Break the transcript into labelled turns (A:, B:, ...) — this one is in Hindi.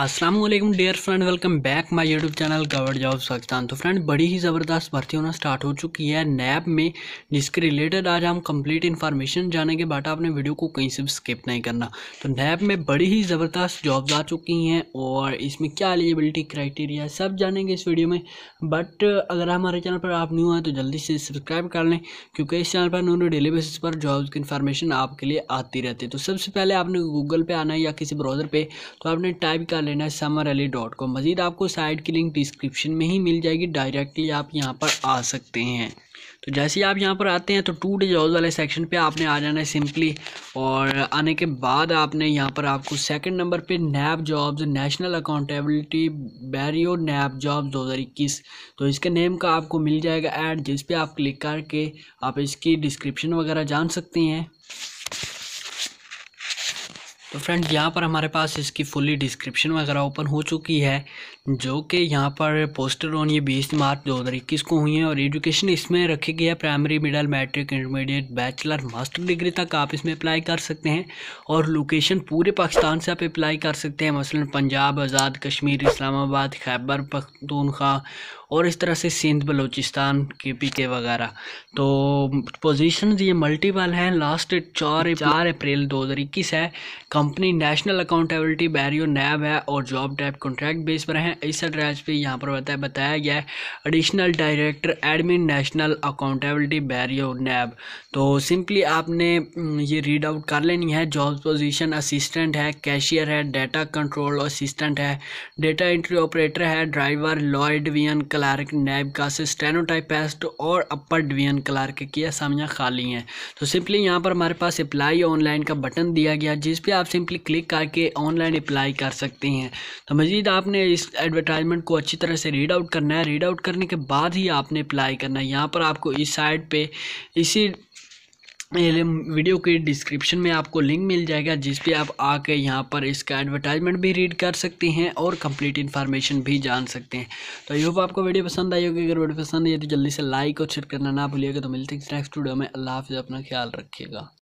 A: Aslam dear friend welcome back my YouTube channel govt job Pakistan तो फ्रेंड बड़ी ही ज़बरदस्त भर्ती होना स्टार्ट हो चुकी है नैब में जिसके रिलेटेड आज हम कंप्लीट इन्फॉर्मेशन जानेंगे बट आपने वीडियो को कहीं से भी स्किप नहीं करना तो नैब में बड़ी ही ज़बरदस्त जॉब्स आ चुकी हैं और इसमें क्या एलिजिबिलिटी क्राइटेरिया सब जानेंगे इस वीडियो में बट अगर हमारे चैनल पर आप न्यू हैं तो जल्दी से सब्सक्राइब कर लें क्योंकि इस चैनल पर उन्होंने डेली बेसिस पर जॉब की इन्फॉर्मेशन आपके लिए आती रहती है तो सबसे पहले आपने गूगल पर आना है या किसी ब्राउज़र पर तो आपने टाइप कर लेना है समर अली डॉट कॉम मज़ीद आपको साइट की लिंक डिस्क्रिप्शन में ही मिल जाएगी डायरेक्टली आप यहाँ पर आ सकते हैं तो जैसे ही आप यहाँ पर आते हैं तो टू डे जॉब वाले सेक्शन पे आपने आ जाना है सिंपली और आने के बाद आपने यहाँ पर आपको सेकंड नंबर पे NAB jobs national accountability bureau NAB jobs दो हज़ार इक्कीस तो इसके नेम का आपको मिल जाएगा ऐड जिस पे आप क्लिक करके आप इसकी डिस्क्रिप्शन वगैरह जान सकते हैं तो फ्रेंड्स यहाँ पर हमारे पास इसकी फुली डिस्क्रिप्शन वगैरह ओपन हो चुकी है जो कि यहाँ पर पोस्टर ऑन ये बीस मार्च दो हज़ार इक्कीस को हुई है और एजुकेशन इसमें रखी गई है primary middle matric intermediate bachelor master degree तक आप इसमें अप्लाई कर सकते हैं और लोकेशन पूरे पाकिस्तान से आप अप्लाई कर सकते हैं मसलन पंजाब आज़ाद कश्मीर इस्लामाबाद खैबर पख्तूनख्वा और इस तरह से सिंध बलूचिस्तान के पी के वगैरह तो पोजिशन ये मल्टीपल हैं लास्ट चार चार अप्रैल दो हज़ार इक्कीस है company national accountability bureau NAB है और जॉब टाइप कॉन्ट्रैक्ट बेस पर हैं इस एड्रेस पर यहाँ पर बताया बताया गया है additional director admin national accountability bureau NAB तो सिंपली आपने हम्म, ये रीड आउट कर लेनी है जॉब पोजिशन असिस्टेंट है कैशियर है डाटा कंट्रोल असिस्टेंट है डेटा एंट्री ऑपरेटर है ड्राइवर लॉयडवियन कल क्लार्क नैब कासिस स्टेनोटाइप पेस्ट और अपर डिवीजन क्लार्क की असामियाँ खाली हैं तो सिंपली यहाँ पर हमारे पास अप्लाई ऑनलाइन का बटन दिया गया जिस पर आप सिंपली क्लिक करके ऑनलाइन अप्लाई कर सकते हैं तो मज़ीद आपने इस एडवर्टाइजमेंट को अच्छी तरह से रीड आउट करना है रीड आउट करने के बाद ही आपने अप्लाई करना है यहाँ पर आपको इस साइड पर इसी वीडियो के डिस्क्रिप्शन में आपको लिंक मिल जाएगा जिस पे आप आके यहाँ पर इसका एडवर्टाइजमेंट भी रीड कर सकते हैं और कंप्लीट इन्फॉर्मेशन भी जान सकते हैं तो आई होप आपको वीडियो पसंद आई होगी अगर वीडियो पसंद आई तो जल्दी से लाइक और शेयर करना ना भूलिएगा तो मिलते हैं नेक्स्ट वीडियो में अल्लाह हाफिज़ अपना ख्याल रखिएगा